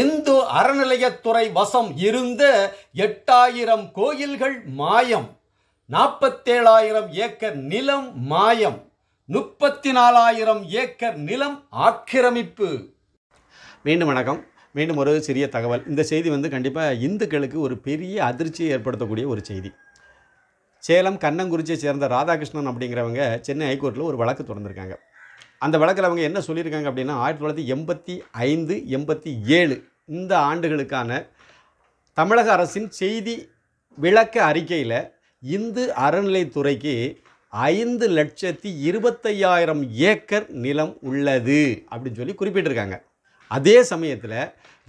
இந்து அறநிலையத்துறை வசம் இருந்த எட்டாயிரம் கோயில்கள் மாயம் நாற்பத்தேழாயிரம் ஏக்கர் நிலம் மாயம் முப்பத்தி நாலாயிரம் ஏக்கர் நிலம் ஆக்கிரமிப்பு மீண்டும் வணக்கம் மீண்டும் ஒரு சிறிய தகவல் இந்த செய்தி வந்து கண்டிப்பாக இந்துக்களுக்கு ஒரு பெரிய அதிர்ச்சியை ஏற்படுத்தக்கூடிய ஒரு செய்தி சேலம் கண்ணங்குறிச்சியை சேர்ந்த ராதாகிருஷ்ணன் அப்படிங்கிறவங்க சென்னை ஹைகோர்ட்டில் ஒரு வழக்கு தொடர்ந்துருக்காங்க அந்த வழக்கில் அவங்க என்ன சொல்லியிருக்காங்க அப்படின்னா ஆயிரத்தி தொள்ளாயிரத்தி எண்பத்தி ஐந்து எண்பத்தி ஏழு இந்த ஆண்டுகளுக்கான தமிழக அரசின் செய்தி விளக்க அறிக்கையில் இந்து அறநிலைத்துறைக்கு ஐந்து லட்சத்தி இருபத்தையாயிரம் ஏக்கர் நிலம் உள்ளது அப்படின்னு சொல்லி குறிப்பிட்டிருக்காங்க அதே சமயத்தில்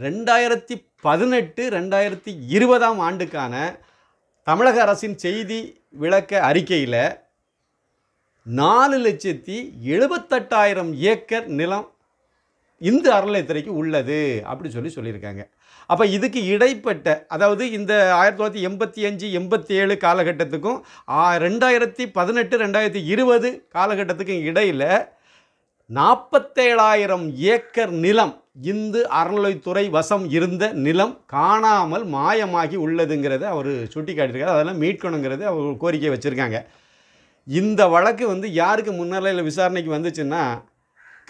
ரெண்டாயிரத்தி பதினெட்டு ரெண்டாயிரத்தி இருபதாம் ஆண்டுக்கான தமிழக அரசின் செய்தி விளக்க அறிக்கையில் நாலு லட்சத்தி எழுபத்தெட்டாயிரம் ஏக்கர் நிலம் இந்து அறநிலையத்துறைக்கு உள்ளது அப்படி சொல்லி சொல்லியிருக்காங்க அப்போ இதுக்கு இடைப்பட்ட அதாவது இந்த ஆயிரத்தி தொள்ளாயிரத்தி எண்பத்தி அஞ்சு எண்பத்தி ஏழு காலகட்டத்துக்கும் ரெண்டாயிரத்தி பதினெட்டு ரெண்டாயிரத்தி இருபது காலகட்டத்துக்கும் இடையில் நாற்பத்தேழாயிரம் ஏக்கர் நிலம் இந்து அறநிலைத்துறை வசம் இருந்த நிலம் காணாமல் மாயமாகி உள்ளதுங்கிறத அவர் சுட்டி காட்டியிருக்காரு அதெல்லாம் மீட்கணுங்கிறது அவர் கோரிக்கை வச்சுருக்காங்க இந்த வழக்கு வந்து யாருக்கு முன்னிலையில் விசாரணைக்கு வந்துச்சுன்னா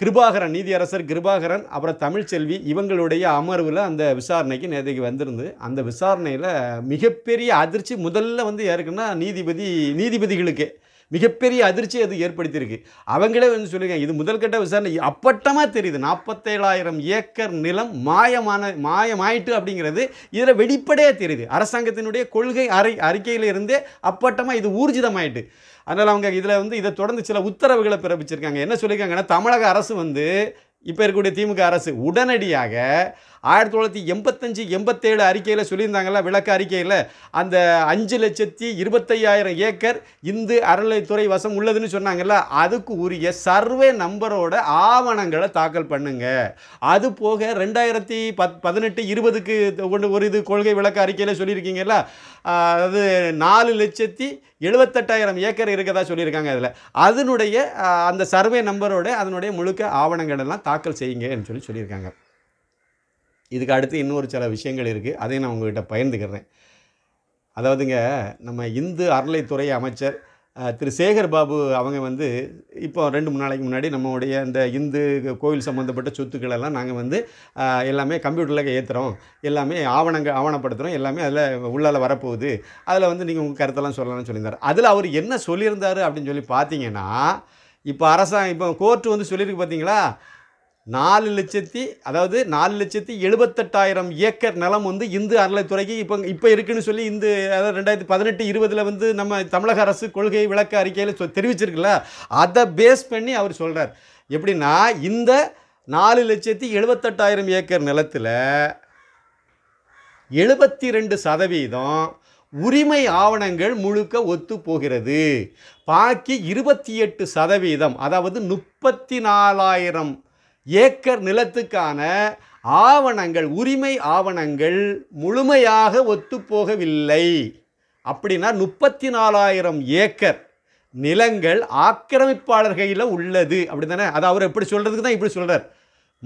கிருபாகரன் நீதியரசர் கிருபாகரன் அப்புறம் தமிழ்ச்செல்வி இவங்களுடைய அமர்வில் அந்த விசாரணைக்கு நேற்றுக்கு வந்திருந்து அந்த விசாரணையில் மிகப்பெரிய அதிர்ச்சி முதல்ல வந்து யாருக்குன்னா நீதிபதி நீதிபதிகளுக்கு மிகப்பெரிய அதிர்ச்சி அது ஏற்படுத்தியிருக்கு அவங்களே வந்து சொல்லுங்க இது முதல்கட்ட விசாரணை அப்பட்டமாக தெரியுது நாற்பத்தேழாயிரம் ஏக்கர் நிலம் மாயமான மாயமாயிட்டு அப்படிங்கிறது இதில் வெளிப்படையாக தெரியுது அரசாங்கத்தினுடைய கொள்கை அறி அறிக்கையிலிருந்தே அப்பட்டமாக இது ஊர்ஜிதமாயிட்டு அதனால் அவங்க இதில் வந்து இதை தொடர்ந்து சில உத்தரவுகளை பிறப்பிச்சிருக்காங்க என்ன சொல்லியிருக்காங்கன்னா தமிழக அரசு வந்து இப்போ இருக்கக்கூடிய திமுக அரசு உடனடியாக ஆயிரத்தி தொள்ளாயிரத்தி எண்பத்தஞ்சு எண்பத்தேழு அறிக்கையில் சொல்லியிருந்தாங்கல்ல விளக்க அறிக்கையில் அந்த அஞ்சு லட்சத்தி இருபத்தையாயிரம் ஏக்கர் இந்து அறநிலைத்துறை வசம் உள்ளதுன்னு சொன்னாங்கல்ல அதுக்கு உரிய சர்வே நம்பரோட ஆவணங்களை தாக்கல் பண்ணுங்க அது போக ரெண்டாயிரத்தி பத் பதினெட்டு இருபதுக்கு கொண்டு ஒரு இது கொள்கை விளக்க அறிக்கையில் சொல்லியிருக்கீங்கல்ல அது நாலு லட்சத்தி எழுபத்தெட்டாயிரம் ஏக்கர் இருக்கதா சொல்லியிருக்காங்க அதில் அதனுடைய அந்த சர்வே நம்பரோட அதனுடைய முழுக்க ஆவணங்கள் எல்லாம் தாக்கல் செய்யுங்கன்னு சொல்லி சொல்லியிருக்காங்க இதுக்கு அடுத்து இன்னொரு சில விஷயங்கள் இருக்குது அதையும் நான் உங்கள்கிட்ட பயந்துக்கிறேன் அதாவதுங்க நம்ம இந்து அறநிலைத்துறை அமைச்சர் திரு சேகர் பாபு அவங்க வந்து இப்போ ரெண்டு மூணு நாளைக்கு முன்னாடி நம்மளுடைய இந்த இந்து கோயில் சம்மந்தப்பட்ட சொத்துக்களெல்லாம் நாங்கள் வந்து எல்லாமே கம்ப்யூட்டரில் ஏற்றுறோம் எல்லாமே ஆவணங்கள் ஆவணப்படுத்துகிறோம் எல்லாமே அதில் உள்ளால் வரப்போகுது அதில் வந்து நீங்கள் உங்கள் கருத்தெல்லாம் சொல்லலாம்னு சொல்லியிருந்தார் அதில் அவர் என்ன சொல்லியிருந்தார் அப்படின்னு சொல்லி பார்த்தீங்கன்னா இப்போ அரசாங்கம் இப்போ கோர்ட்டு வந்து சொல்லியிருக்கு பார்த்தீங்களா நாலு லட்சத்தி அதாவது நாலு லட்சத்தி எழுபத்தெட்டாயிரம் ஏக்கர் நிலம் வந்து இந்து அறநிலைத்துறைக்கு இப்போ இப்போ இருக்குன்னு சொல்லி இந்து அதாவது ரெண்டாயிரத்தி பதினெட்டு இருபதில் வந்து நம்ம தமிழக அரசு கொள்கை விளக்க அறிக்கையில் தெரிவிச்சிருக்குல்ல அதை பேஸ் பண்ணி அவர் சொல்கிறார் எப்படின்னா இந்த நாலு லட்சத்தி எழுபத்தெட்டாயிரம் ஏக்கர் நிலத்தில் எழுபத்தி ரெண்டு சதவீதம் உரிமை ஆவணங்கள் முழுக்க ஒத்து போகிறது பாக்கி இருபத்தி எட்டு சதவீதம் அதாவது முப்பத்தி நாலாயிரம் ஏக்கர் நிலத்துக்கான ஆவணங்கள் உரிமை ஆவணங்கள் முழுமையாக ஒத்துப்போகவில்லை அப்படின்னா முப்பத்தி நாலாயிரம் ஏக்கர் நிலங்கள் ஆக்கிரமிப்பாளர்களில் உள்ளது அப்படி தானே அது அவர் எப்படி சொல்கிறதுக்கு தான் இப்படி சொல்கிறார்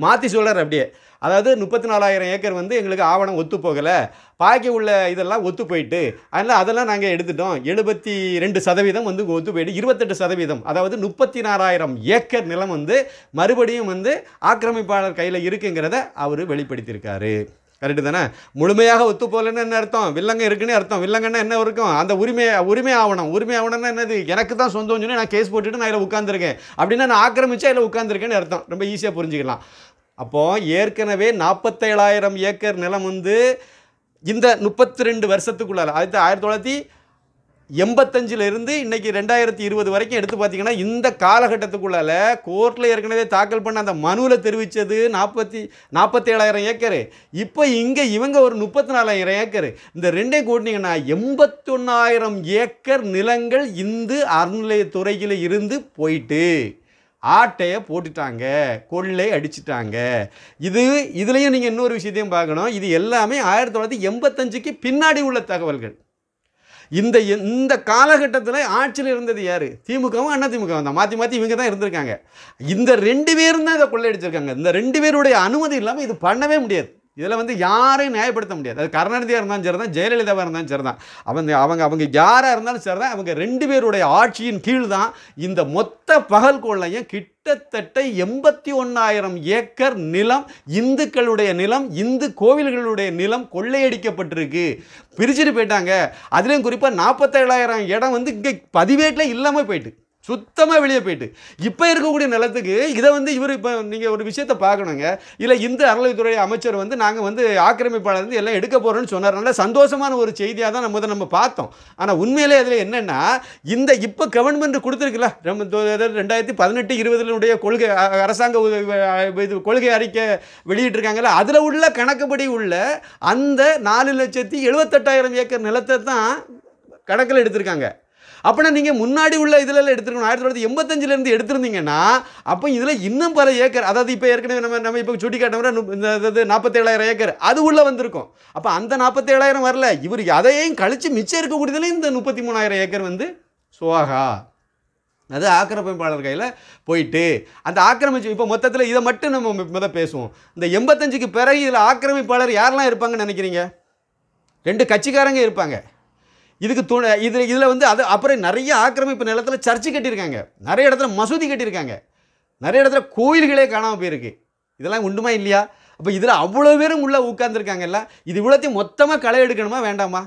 மாற்றி சொல்கிறார் அப்படியே அதாவது முப்பத்தி நாலாயிரம் ஏக்கர் வந்து எங்களுக்கு ஆவணம் ஒத்து போகலை பாக்கி உள்ள இதெல்லாம் ஒத்து போயிட்டு அதனால் அதெல்லாம் நாங்கள் எடுத்துட்டோம் எழுபத்தி ரெண்டு சதவீதம் வந்து ஒத்து போயிட்டு இருபத்தெட்டு சதவீதம் அதாவது முப்பத்தி நாலாயிரம் ஏக்கர் நிலம் வந்து மறுபடியும் வந்து ஆக்கிரமிப்பாளர் கையில் இருக்குங்கிறத அவர் வெளிப்படுத்தியிருக்காரு கரெக்டு தானே முழுமையாக ஒத்து போகலன்னு என்ன அர்த்தம் வில்லங்க இருக்குன்னு அர்த்தம் வில்லங்கன்னா என்ன இருக்கும் அந்த உரிமை உரிமை ஆவணம் உரிமை ஆவணம்னா என்னது எனக்கு தான் சொந்தம் சொல்லி நான் கேஸ் போட்டுட்டு நான் இதில் உட்காந்துருக்கேன் அப்படின்னா நான் ஆக்கிரமிச்சா இதில் உட்காந்துருக்கேன்னு அர்த்தம் ரொம்ப ஈஸியாக புரிஞ்சுக்கலாம் அப்போது ஏற்கனவே நாற்பத்தேழாயிரம் ஏக்கர் நிலம் வந்து இந்த முப்பத்தி ரெண்டு வருஷத்துக்குள்ளால் அடுத்து ஆயிரத்தி தொள்ளாயிரத்தி இருந்து இன்னைக்கு ரெண்டாயிரத்தி இருபது வரைக்கும் எடுத்து பார்த்தீங்கன்னா இந்த காலகட்டத்துக்குள்ளால கோர்ட்டில் ஏற்கனவே தாக்கல் பண்ண அந்த மனுவில் தெரிவித்தது நாற்பத்தி நாற்பத்தேழாயிரம் ஏக்கரு இப்போ இங்கே இவங்க ஒரு முப்பத்தி நாலாயிரம் ஏக்கரு இந்த ரெண்டையும் கூட்டினீங்கன்னா எண்பத்தொன்னாயிரம் ஏக்கர் நிலங்கள் இந்து அறநிலையத்துறையில் இருந்து போயிட்டு ஆட்டையை போட்டுட்டாங்க கொள்ளை அடிச்சிட்டாங்க இது இதுலேயும் நீங்கள் இன்னொரு விஷயத்தையும் பார்க்கணும் இது எல்லாமே ஆயிரத்தி தொள்ளாயிரத்தி எண்பத்தஞ்சுக்கு பின்னாடி உள்ள தகவல்கள் இந்த இந்த காலகட்டத்தில் ஆட்சியில் இருந்தது யார் திமுகவும் அண்ணா திமுகவும் தான் மாற்றி மாற்றி இவங்க தான் இருந்திருக்காங்க இந்த ரெண்டு பேரும் தான் இதை கொள்ளையடிச்சிருக்காங்க இந்த ரெண்டு பேருடைய அனுமதி இல்லாமல் இது பண்ணவே முடியாது இதில் வந்து யாரையும் நியாயப்படுத்த முடியாது அது கருணாநிதியாக இருந்தாலும் சரி தான் ஜெயலலிதாவாக இருந்தாலும் சரி தான் அவங்க அவங்க அவங்க யாராக இருந்தாலும் சரி தான் அவங்க ரெண்டு பேருடைய ஆட்சியின் கீழ் தான் இந்த மொத்த பகல் கொள்ளையும் கிட்ட கிட்டத்தட்ட எண்பத்தி ஒன்றாயிரம் ஏக்கர் நிலம் இந்துக்களுடைய நிலம் இந்து கோவில்களுடைய நிலம் கொள்ளையடிக்கப்பட்டிருக்கு பிரிச்சுட்டு போயிட்டாங்க அதுலேயும் குறிப்பாக நாற்பத்தேழாயிரம் இடம் வந்து இங்கே பதிவேட்டில் இல்லாமல் போயிட்டு சுத்தமாக வெளியே போயிட்டு இப்போ இருக்கக்கூடிய நிலத்துக்கு இதை வந்து இவர் இப்போ நீங்கள் ஒரு விஷயத்தை பார்க்கணுங்க இல்லை இந்து அறநிலைத்துறை அமைச்சர் வந்து நாங்கள் வந்து ஆக்கிரமிப்பாளர் வந்து எல்லாம் எடுக்க போகிறோன்னு சொன்னார் நல்ல சந்தோஷமான ஒரு செய்தியாக தான் நம்ம நம்ம பார்த்தோம் ஆனால் உண்மையிலே அதில் என்னென்னா இந்த இப்போ கவர்மெண்ட் கொடுத்துருக்குல்ல ரெண்டாயிரத்தி பதினெட்டு இருபதுலனுடைய கொள்கை அரசாங்க இது கொள்கை அறிக்கை வெளியிட்டிருக்காங்கல்ல அதில் உள்ள கணக்குப்படி உள்ள அந்த நாலு லட்சத்தி எழுபத்தெட்டாயிரம் ஏக்கர் நிலத்தை தான் கணக்கில் எடுத்திருக்காங்க அப்படின்னா நீங்கள் முன்னாடி உள்ள இதில் எடுத்துருக்கணும் ஆயிரத்தி தொள்ளாயிரத்தி எண்பத்தஞ்சிலேருந்து எடுத்திருந்தீங்கன்னா அப்போ இதில் இன்னும் பல ஏக்கர் அதாவது இப்போ ஏற்கனவே நம்ம நம்ம இப்போ சுட்டி இது நாற்பத்தேழாயிரம் ஏக்கர் அது உள்ளே வந்திருக்கும் அப்போ அந்த நாற்பத்தேழாயிரம் வரல இவர் அதையும் கழித்து மிச்சம் இருக்கக்கூடியதில் இந்த முப்பத்தி மூணாயிரம் ஏக்கர் வந்து சுவாகா அது ஆக்கிரமிப்பாளர் கையில் போயிட்டு அந்த ஆக்கிரமிச்சு இப்போ மொத்தத்தில் இதை மட்டும் நம்ம மொதல் பேசுவோம் இந்த எண்பத்தஞ்சுக்கு பிறகு இதில் ஆக்கிரமிப்பாளர் யாரெல்லாம் இருப்பாங்கன்னு நினைக்கிறீங்க ரெண்டு கட்சிக்காரங்க இருப்பாங்க இதுக்கு து இது இதில் வந்து அது அப்புறம் நிறைய ஆக்கிரமிப்பு நிலத்தில் சர்ச்சு கட்டியிருக்காங்க நிறைய இடத்துல மசூதி கட்டியிருக்காங்க நிறைய இடத்துல கோயில்களே காணாமல் போயிருக்கு இதெல்லாம் உண்டுமா இல்லையா அப்போ இதில் அவ்வளோ பேரும் உள்ளே உட்காந்துருக்காங்கல்ல இது இவ்வளோத்தையும் மொத்தமாக களை எடுக்கணுமா வேண்டாமா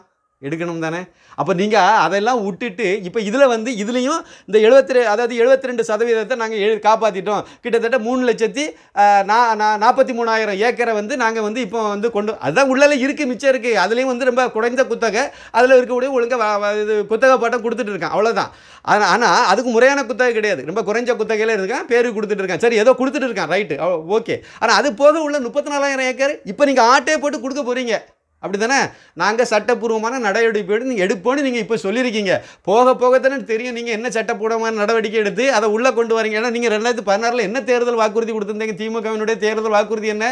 எடுக்கணும் தானே அப்போ நீங்கள் அதெல்லாம் விட்டுட்டு இப்போ இதில் வந்து இதுலேயும் இந்த எழுபத்தி அதாவது எழுபத்தி ரெண்டு சதவீதத்தை நாங்கள் எழு காப்பாற்றிட்டோம் கிட்டத்தட்ட மூணு லட்சத்தி நாற்பத்தி மூணாயிரம் ஏக்கரை வந்து நாங்கள் வந்து இப்போ வந்து கொண்டு அதுதான் உள்ளே இருக்குது மிச்சம் இருக்குது அதுலேயும் வந்து ரொம்ப குறைந்த குத்தகை அதில் இருக்கக்கூடிய ஒழுங்காக இது குத்தகை பாட்டம் கொடுத்துட்டு இருக்கான் அவ்வளோதான் ஆனால் ஆனால் அதுக்கு முறையான குத்தகை கிடையாது ரொம்ப குறைஞ்ச குத்தகையில் இருக்கான் பேர் கொடுத்துட்டு இருக்கான் சரி ஏதோ கொடுத்துட்டு இருக்கான் ரைட்டு ஓகே ஆனால் அது போக உள்ள முப்பத்தி நாலாயிரம் ஏக்கர் இப்போ நீங்கள் ஆட்டே போட்டு கொடுக்க போகிறீங்க அப்படி தானே நாங்கள் சட்டப்பூர்வமான நடவடிக்கை எடுத்து எடுப்போன்னு நீங்கள் இப்போ சொல்லியிருக்கீங்க போக போக தானே தெரியும் நீங்கள் என்ன சட்டப்பூர்வமான நடவடிக்கை எடுத்து அதை உள்ளே கொண்டு வரீங்க ஏன்னா நீங்கள் ரெண்டாயிரத்து பதினாறில் என்ன தேர்தல் வாக்குறுதி கொடுத்துருந்தீங்க திமுகவினுடைய தேர்தல் வாக்குறுதி என்ன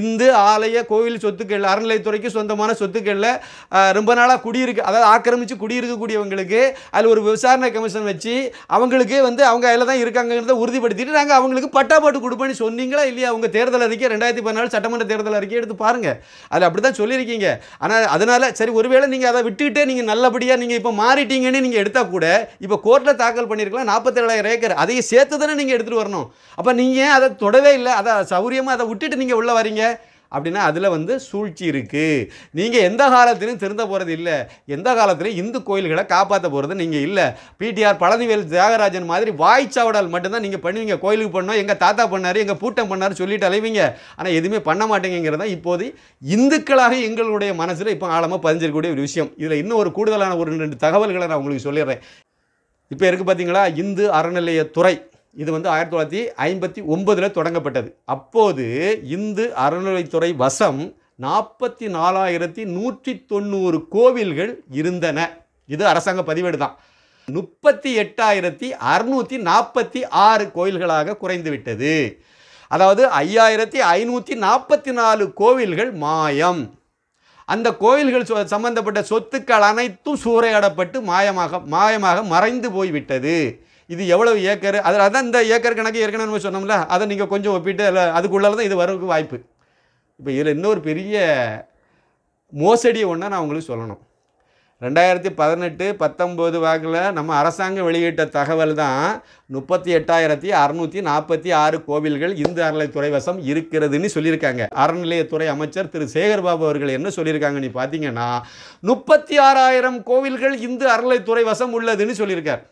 இந்து ஆலய கோவில் சொத்துக்கள் அறநிலையத்துறைக்கு சொந்தமான சொத்துக்களில் ரொம்ப நாளாக குடியிருக்கு அதாவது ஆக்கிரமித்து குடியிருக்கக்கூடியவங்களுக்கு அதில் ஒரு விசாரணை கமிஷன் வச்சு அவங்களுக்கு வந்து அவங்க அதில் தான் இருக்காங்கிறத உறுதிப்படுத்திட்டு நாங்கள் அவங்களுக்கு பட்டா போட்டு கொடுப்போம்னு சொன்னீங்களா இல்லையா அவங்க தேர்தல் அறிக்கை ரெண்டாயிரத்தி பதினாலு சட்டமன்ற தேர்தல் அறிக்கை எடுத்து பாருங்கள் அதில் அப்படி தான் சொல்லியிருக்கீங்க ஆனால் அதனால் சரி ஒருவேளை நீங்கள் அதை விட்டுக்கிட்டே நீங்கள் நல்லபடியாக நீங்கள் இப்போ மாறிட்டீங்கன்னு நீங்கள் எடுத்தால் கூட இப்போ கோர்ட்டில் தாக்கல் பண்ணியிருக்கலாம் நாற்பத்தேழாயிரம் ஏக்கர் அதையும் சேர்த்து தானே நீங்கள் எடுத்துகிட்டு வரணும் அப்போ நீங்கள் அதை தொடவே இல்லை அதை சௌரியமாக அதை விட்டுட்டு நீங்கள் உள்ளே வரீங்க அப்படின்னா அதில் வந்து சூழ்ச்சி இருக்குது நீங்கள் எந்த காலத்திலையும் திருந்த போகிறது இல்லை எந்த காலத்திலையும் இந்து கோயில்களை காப்பாற்ற போகிறது நீங்கள் இல்லை பிடிஆர் பழனிவேல் தியாகராஜன் மாதிரி வாய்ச்சாவடால் மட்டும்தான் நீங்கள் பண்ணுவீங்க கோயிலுக்கு பண்ணோம் எங்கள் தாத்தா பண்ணார் எங்கள் பூட்டம் பண்ணார் சொல்லிட்டு அலைவீங்க ஆனால் எதுவுமே பண்ண மாட்டேங்கிறது தான் இப்போது இந்துக்களாக எங்களுடைய மனசில் இப்போ ஆழமாக பதிஞ்சிருக்கக்கூடிய ஒரு விஷயம் இதில் இன்னும் ஒரு கூடுதலான ஒரு ரெண்டு தகவல்களை நான் உங்களுக்கு சொல்லிடுறேன் இப்போ இருக்குது பார்த்தீங்களா இந்து அறநிலையத்துறை இது வந்து ஆயிரத்தி தொள்ளாயிரத்தி ஐம்பத்தி ஒன்பதில் தொடங்கப்பட்டது அப்போது இந்து அறநிலைத்துறை வசம் நாற்பத்தி நாலாயிரத்தி நூற்றி தொண்ணூறு கோவில்கள் இருந்தன இது அரசாங்க பதிவேடு தான் முப்பத்தி எட்டாயிரத்தி அறுநூற்றி நாற்பத்தி ஆறு கோயில்களாக குறைந்துவிட்டது அதாவது ஐயாயிரத்தி ஐநூற்றி நாற்பத்தி நாலு கோவில்கள் மாயம் அந்த கோயில்கள் சம்பந்தப்பட்ட சொத்துக்கள் அனைத்தும் சூறையாடப்பட்டு மாயமாக மாயமாக மறைந்து போய்விட்டது இது எவ்வளவு ஏக்கர் அதில் அதான் இந்த ஏக்கர் கணக்கு ஏற்கனவே சொன்னோம்ல அதை நீங்கள் கொஞ்சம் ஒப்பிட்டு அதில் அதுக்குள்ளால தான் இது வரவுக்கு வாய்ப்பு இப்போ இதில் இன்னொரு பெரிய மோசடி ஒன்று நான் உங்களுக்கு சொல்லணும் ரெண்டாயிரத்தி பதினெட்டு பத்தொம்போது வாக்கில் நம்ம அரசாங்கம் வெளியிட்ட தகவல் தான் முப்பத்தி எட்டாயிரத்தி அறுநூற்றி நாற்பத்தி ஆறு கோவில்கள் இந்து அறநிலைத்துறை வசம் இருக்கிறதுன்னு சொல்லியிருக்காங்க அறநிலையத்துறை அமைச்சர் திரு சேகர்பாபு அவர்கள் என்ன சொல்லியிருக்காங்கன்னு பார்த்தீங்கன்னா முப்பத்தி ஆறாயிரம் கோவில்கள் இந்து அறநிலைத்துறை வசம் உள்ளதுன்னு சொல்லியிருக்கார்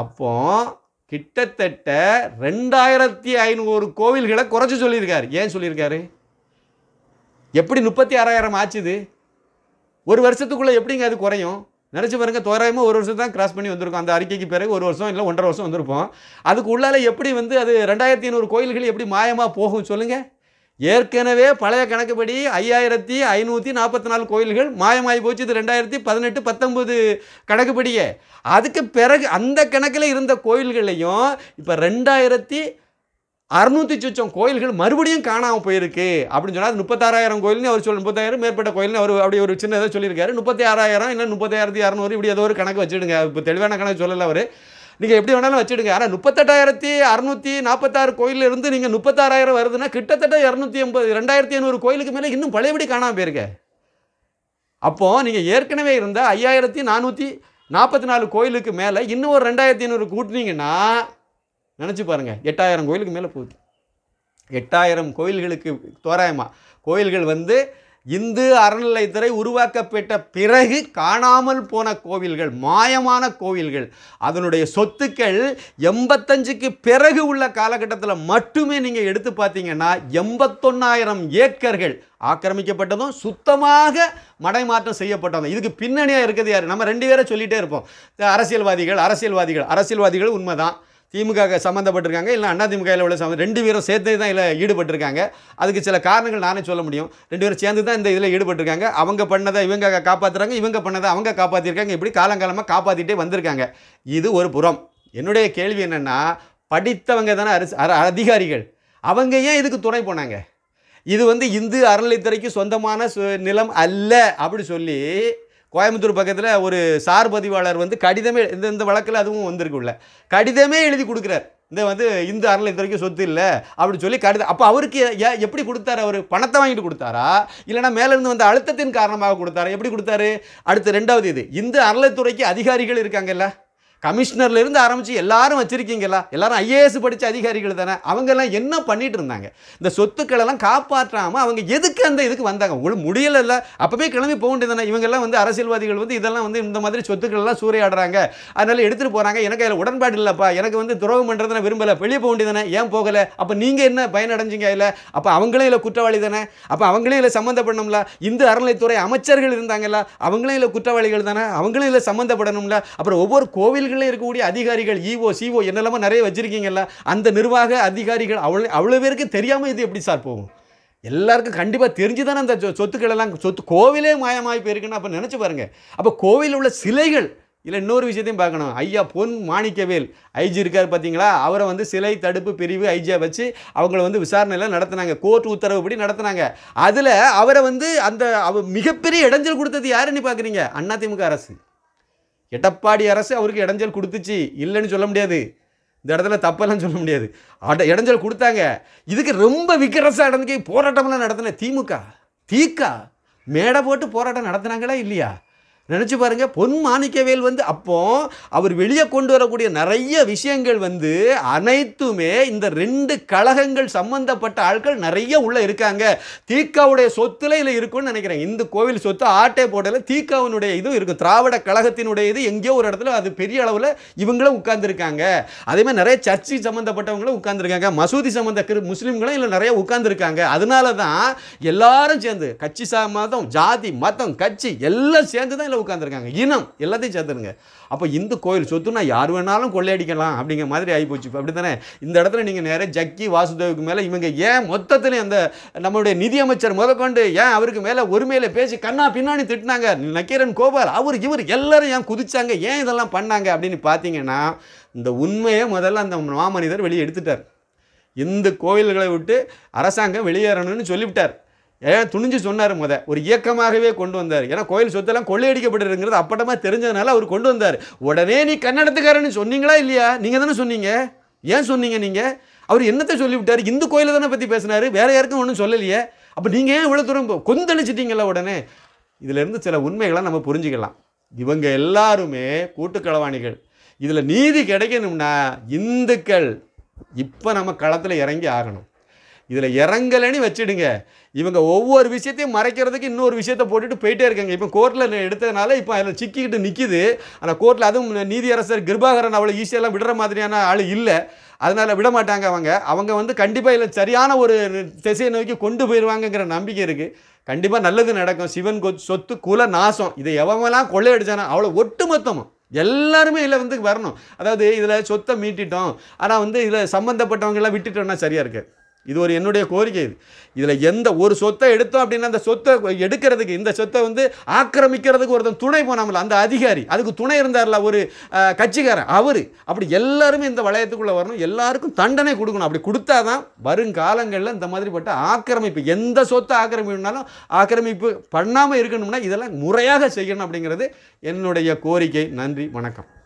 அப்போ கிட்டத்தட்ட ரெண்டாயிரத்தி ஐநூறு கோவில்களை குறைச்சி சொல்லியிருக்காரு ஏன் சொல்லியிருக்காரு எப்படி முப்பத்தி ஆறாயிரம் ஆச்சுது ஒரு வருஷத்துக்குள்ளே எப்படிங்க அது குறையும் நினச்சி பாருங்க தோராயமாக ஒரு வருஷம் தான் கிராஸ் பண்ணி வந்திருக்கோம் அந்த அறிக்கைக்கு பிறகு ஒரு வருஷம் இல்லை ஒன்றரை வருஷம் வந்திருப்போம் அதுக்கு உள்ளால் எப்படி வந்து அது ரெண்டாயிரத்தி ஐநூறு கோயில்கள் எப்படி மாயமாக போகும் சொல்லுங்கள் ஏற்கனவே பழைய கணக்குப்படி ஐயாயிரத்தி ஐநூற்றி நாற்பத்தி நாலு கோயில்கள் மாயமாகி போச்சு இது ரெண்டாயிரத்தி பதினெட்டு பத்தொம்பது கணக்குப்படியே அதுக்கு பிறகு அந்த கணக்கில் இருந்த கோயில்கள்லையும் இப்போ ரெண்டாயிரத்தி அறுநூற்றி சுச்சம் கோயில்கள் மறுபடியும் காணாமல் போயிருக்கு அப்படின்னு சொன்னால் அது முப்பத்தாறாயிரம் கோயில்னு அவர் சொல்லி முப்பத்தாயிரம் மேற்பட்ட கோயில்னு அவர் அப்படி ஒரு சின்ன ஏதோ சொல்லியிருக்காரு முப்பத்தி ஆறாயிரம் இல்லை முப்பத்தாயிரத்தி அறநூறு இப்படி ஏதோ ஒரு கணக்கு வச்சுடுங்க இப்போ தெளிவான கணக்கு சொல்லலை அவர் நீங்கள் எப்படி வேணாலும் வச்சுடுங்க ஆனால் முப்பத்தெட்டாயிரத்தி அறநூற்றி நாற்பத்தாறு கோயிலிருந்து நீங்கள் முப்பத்தாறாயிரம் வருதுன்னா கிட்டத்தட்ட இரநூத்தி எண்பது ரெண்டாயிரத்தி ஐநூறு கோயிலுக்கு மேலே இன்னும் பழையபடி காணாமல் போயிருக்க அப்போது நீங்கள் ஏற்கனவே இருந்த ஐயாயிரத்தி நானூற்றி நாற்பத்தி நாலு கோயிலுக்கு மேலே இன்னும் ஒரு ரெண்டாயிரத்தி ஐநூறு கூட்டினீங்கன்னா நினச்சி பாருங்கள் எட்டாயிரம் கோயிலுக்கு மேலே போகுது எட்டாயிரம் கோயில்களுக்கு தோராயமாக கோயில்கள் வந்து இந்து அறநிலைத்துறை உருவாக்கப்பட்ட பிறகு காணாமல் போன கோவில்கள் மாயமான கோவில்கள் அதனுடைய சொத்துக்கள் எண்பத்தஞ்சுக்கு பிறகு உள்ள காலகட்டத்தில் மட்டுமே நீங்கள் எடுத்து பார்த்தீங்கன்னா எண்பத்தொன்னாயிரம் ஏக்கர்கள் ஆக்கிரமிக்கப்பட்டதும் சுத்தமாக மடைமாற்றம் செய்யப்பட்டதும் இதுக்கு பின்னணியாக இருக்கிறது யார் நம்ம ரெண்டு பேரை சொல்லிகிட்டே இருப்போம் அரசியல்வாதிகள் அரசியல்வாதிகள் அரசியல்வாதிகள் உண்மைதான் திமுக சம்மந்தப்பட்டிருக்காங்க இல்லை அண்ணா திமுக உள்ள சம்மந்த ரெண்டு பேரும் சேர்த்து தான் இதில் ஈடுபட்டிருக்காங்க அதுக்கு சில காரணங்கள் நானே சொல்ல முடியும் ரெண்டு பேரும் சேர்ந்து தான் இந்த இதில் ஈடுபட்டிருக்காங்க அவங்க பண்ணதை இவங்க காப்பாற்றுறாங்க இவங்க பண்ணதை அவங்க காப்பாற்றிருக்காங்க இப்படி காலங்காலமாக காப்பாற்றிட்டே வந்திருக்காங்க இது ஒரு புறம் என்னுடைய கேள்வி என்னென்னா படித்தவங்க தானே அரசு அதிகாரிகள் அவங்க ஏன் இதுக்கு துணை போனாங்க இது வந்து இந்து அறநிலைத்துறைக்கு சொந்தமான நிலம் அல்ல அப்படி சொல்லி கோயம்புத்தூர் பக்கத்தில் ஒரு சார் பதிவாளர் வந்து கடிதமே இந்த இந்த வழக்கில் அதுவும் வந்திருக்குள்ள கடிதமே எழுதி கொடுக்குறார் இந்த வந்து இந்து அறநிலை இது வரைக்கும் சொத்து இல்லை அப்படின்னு சொல்லி கடிதம் அப்போ அவருக்கு எப்படி கொடுத்தாரு அவர் பணத்தை வாங்கிட்டு கொடுத்தாரா இல்லைனா மேலேருந்து வந்த அழுத்தத்தின் காரணமாக கொடுத்தாரா எப்படி கொடுத்தாரு அடுத்து ரெண்டாவது இது இந்து அறநிலைத்துறைக்கு அதிகாரிகள் இருக்காங்கல்ல கமிஷனர்ல இருந்து ஆரம்பித்து எல்லாரும் வச்சுருக்கீங்களா எல்லாரும் ஐஏஎஸ் படித்த அதிகாரிகள் தானே அவங்கெல்லாம் என்ன பண்ணிட்டு இருந்தாங்க இந்த சொத்துக்களெல்லாம் காப்பாற்றாமல் அவங்க எதுக்கு அந்த இதுக்கு வந்தாங்க உங்களுக்கு முடியலைல்ல அப்போவே கிளம்பி போக வேண்டியது தானே எல்லாம் வந்து அரசியல்வாதிகள் வந்து இதெல்லாம் வந்து இந்த மாதிரி சொத்துக்கள் எல்லாம் சூறையாடுறாங்க அதனால் எடுத்துகிட்டு போகிறாங்க எனக்கு அதில் உடன்பாடு இல்லைப்பா எனக்கு வந்து துரோகம் பண்ணுறது விரும்பல விரும்பலை வெளியே போக வேண்டியது ஏன் போகலை அப்போ நீங்கள் என்ன பயனடைஞ்சிங்க இல்லை அப்போ அவங்களே இல்லை குற்றவாளி தானே அப்போ அவங்களே இல்லை சம்மந்தப்படணும்ல இந்து அறநிலைத்துறை அமைச்சர்கள் இருந்தாங்கல்ல அவங்களே இல்லை குற்றவாளிகள் தானே அவங்களே இல்லை சம்மந்தப்படணும்ல அப்புறம் ஒவ்வொரு கோவில் கோயில்களில் இருக்கக்கூடிய அதிகாரிகள் ஈஓ e சிஓ என்னெல்லாமோ நிறைய வச்சிருக்கீங்கல்ல அந்த நிர்வாக அதிகாரிகள் அவ்வளோ அவ்வளோ பேருக்கு தெரியாமல் இது எப்படி சார் போகும் எல்லாருக்கும் கண்டிப்பாக தெரிஞ்சு தானே அந்த சொத்துக்கள் எல்லாம் சொத்து கோவிலே மாயமாகி போயிருக்குன்னு அப்போ நினச்சி பாருங்கள் அப்போ கோவிலில் உள்ள சிலைகள் இல்லை இன்னொரு விஷயத்தையும் பார்க்கணும் ஐயா பொன் மாணிக்கவேல் ஐஜி இருக்கார் பார்த்தீங்களா அவரை வந்து சிலை தடுப்பு பிரிவு ஐஜியாக வச்சு அவங்கள வந்து விசாரணையெல்லாம் நடத்தினாங்க கோர்ட் உத்தரவுப்படி நடத்தினாங்க அதில் அவரை வந்து அந்த மிகப்பெரிய இடைஞ்சல் கொடுத்தது யாருன்னு பார்க்குறீங்க அதிமுக அரசு எடப்பாடி அரசு அவருக்கு இடைஞ்சல் கொடுத்துச்சு இல்லைன்னு சொல்ல முடியாது இந்த இடத்துல தப்பெல்லாம் சொல்ல முடியாது அட இடைஞ்சல் கொடுத்தாங்க இதுக்கு ரொம்ப விக்கரசாக நடந்துக்கி போராட்டம்லாம் நடத்தின திமுக தீக்கா மேடை போட்டு போராட்டம் நடத்தினாங்களா இல்லையா நினச்சி பாருங்கள் பொன் மாணிக்கவேல் வந்து அப்போ அவர் வெளியே கொண்டு வரக்கூடிய நிறைய விஷயங்கள் வந்து அனைத்துமே இந்த ரெண்டு கழகங்கள் சம்பந்தப்பட்ட ஆட்கள் நிறைய உள்ளே இருக்காங்க தீக்காவுடைய சொத்துல இதில் இருக்கும்னு நினைக்கிறேன் இந்த கோவில் சொத்து ஆட்டை போடல தீக்காவினுடைய இதுவும் இருக்கும் திராவிட கழகத்தினுடைய இது எங்கேயோ ஒரு இடத்துல அது பெரிய அளவில் இவங்களும் உட்கார்ந்துருக்காங்க அதேமாதிரி நிறைய சர்ச்சி சம்மந்தப்பட்டவங்களும் உட்கார்ந்துருக்காங்க மசூதி சம்மந்த முஸ்லீம்களும் இதில் நிறைய உட்கார்ந்துருக்காங்க அதனால தான் எல்லாரும் சேர்ந்து கட்சி மதம் ஜாதி மதம் கட்சி எல்லாம் சேர்ந்து தான் இதில் உட்காந்துருக்காங்க இனம் எல்லாத்தையும் சேர்த்துருங்க அப்போ இந்த கோயில் சொத்துனா யார் வேணாலும் கொள்ளையடிக்கலாம் அப்படிங்கிற மாதிரி ஆகிப்போச்சு அப்படி தானே இந்த இடத்துல நீங்கள் நேராக ஜக்கி வாசுதேவுக்கு மேலே இவங்க ஏன் மொத்தத்தில் அந்த நம்மளுடைய நிதியமைச்சர் முதற்கொண்டு ஏன் அவருக்கு மேலே உரிமையில் பேசி கண்ணா பின்னாடி திட்டினாங்க நக்கீரன் கோபால் அவர் இவர் எல்லாரும் ஏன் குதிச்சாங்க ஏன் இதெல்லாம் பண்ணாங்க அப்படின்னு பார்த்தீங்கன்னா இந்த உண்மையை முதல்ல அந்த மாமனிதர் வெளியே எடுத்துட்டார் இந்த கோயில்களை விட்டு அரசாங்கம் வெளியேறணும்னு சொல்லிவிட்டார் ஏன் துணிஞ்சு சொன்னார் முத ஒரு இயக்கமாகவே கொண்டு வந்தார் ஏன்னா கோயில் சொத்தெல்லாம் கொள்ளையடிக்கப்பட்டிருங்கிறது அப்பட்டமாக தெரிஞ்சதுனால அவர் கொண்டு வந்தார் உடனே நீ கன்னடத்துக்காரன்னு சொன்னீங்களா இல்லையா நீங்கள் தானே சொன்னீங்க ஏன் சொன்னீங்க நீங்கள் அவர் என்னத்தை சொல்லிவிட்டார் இந்து கோயிலை தானே பற்றி பேசினார் வேறு யாருக்கும் ஒன்றும் சொல்லலையே அப்போ நீங்கள் ஏன் இவ்வளோ தூரம் கொந்தளிச்சிட்டிங்களா உடனே இதிலிருந்து சில உண்மைகளை நம்ம புரிஞ்சுக்கலாம் இவங்க எல்லாருமே கூட்டுக்களவாணிகள் இதில் நீதி கிடைக்கணும்னா இந்துக்கள் இப்போ நம்ம களத்தில் இறங்கி ஆகணும் இதில் இறங்கலைன்னு வச்சுடுங்க இவங்க ஒவ்வொரு விஷயத்தையும் மறைக்கிறதுக்கு இன்னொரு விஷயத்த போட்டுட்டு போயிட்டே இருக்காங்க இப்போ கோர்ட்டில் எடுத்ததுனால இப்போ அதில் சிக்கிக்கிட்டு நிற்கிது ஆனால் கோர்ட்டில் அதுவும் நீதியரசர் கிருபாகரன் அவ்வளோ ஈஸியெல்லாம் விடுற மாதிரியான ஆள் இல்லை அதனால் விட மாட்டாங்க அவங்க அவங்க வந்து கண்டிப்பாக இதில் சரியான ஒரு திசையை நோக்கி கொண்டு போயிடுவாங்கங்கிற நம்பிக்கை இருக்குது கண்டிப்பாக நல்லது நடக்கும் சிவன் சொத்து குல நாசம் இதை எவங்கெல்லாம் கொள்ளையடிச்சானா அவ்வளோ ஒட்டுமொத்தமும் எல்லாருமே இதில் வந்து வரணும் அதாவது இதில் சொத்தை மீட்டிட்டோம் ஆனால் வந்து இதில் சம்மந்தப்பட்டவங்கெல்லாம் விட்டுட்டோம்னா சரியாக இருக்குது இது ஒரு என்னுடைய கோரிக்கை இது இதில் எந்த ஒரு சொத்தை எடுத்தோம் அப்படின்னா அந்த சொத்தை எடுக்கிறதுக்கு இந்த சொத்தை வந்து ஆக்கிரமிக்கிறதுக்கு ஒருத்தன் துணை போனாமல் அந்த அதிகாரி அதுக்கு துணை இருந்தார்ல ஒரு கட்சிக்காரன் அவர் அப்படி எல்லாருமே இந்த வளையத்துக்குள்ளே வரணும் எல்லாருக்கும் தண்டனை கொடுக்கணும் அப்படி கொடுத்தா தான் வருங்காலங்களில் இந்த மாதிரிப்பட்ட ஆக்கிரமிப்பு எந்த சொத்தை ஆக்கிரமிப்புனாலும் ஆக்கிரமிப்பு பண்ணாமல் இருக்கணும்னா இதெல்லாம் முறையாக செய்யணும் அப்படிங்கிறது என்னுடைய கோரிக்கை நன்றி வணக்கம்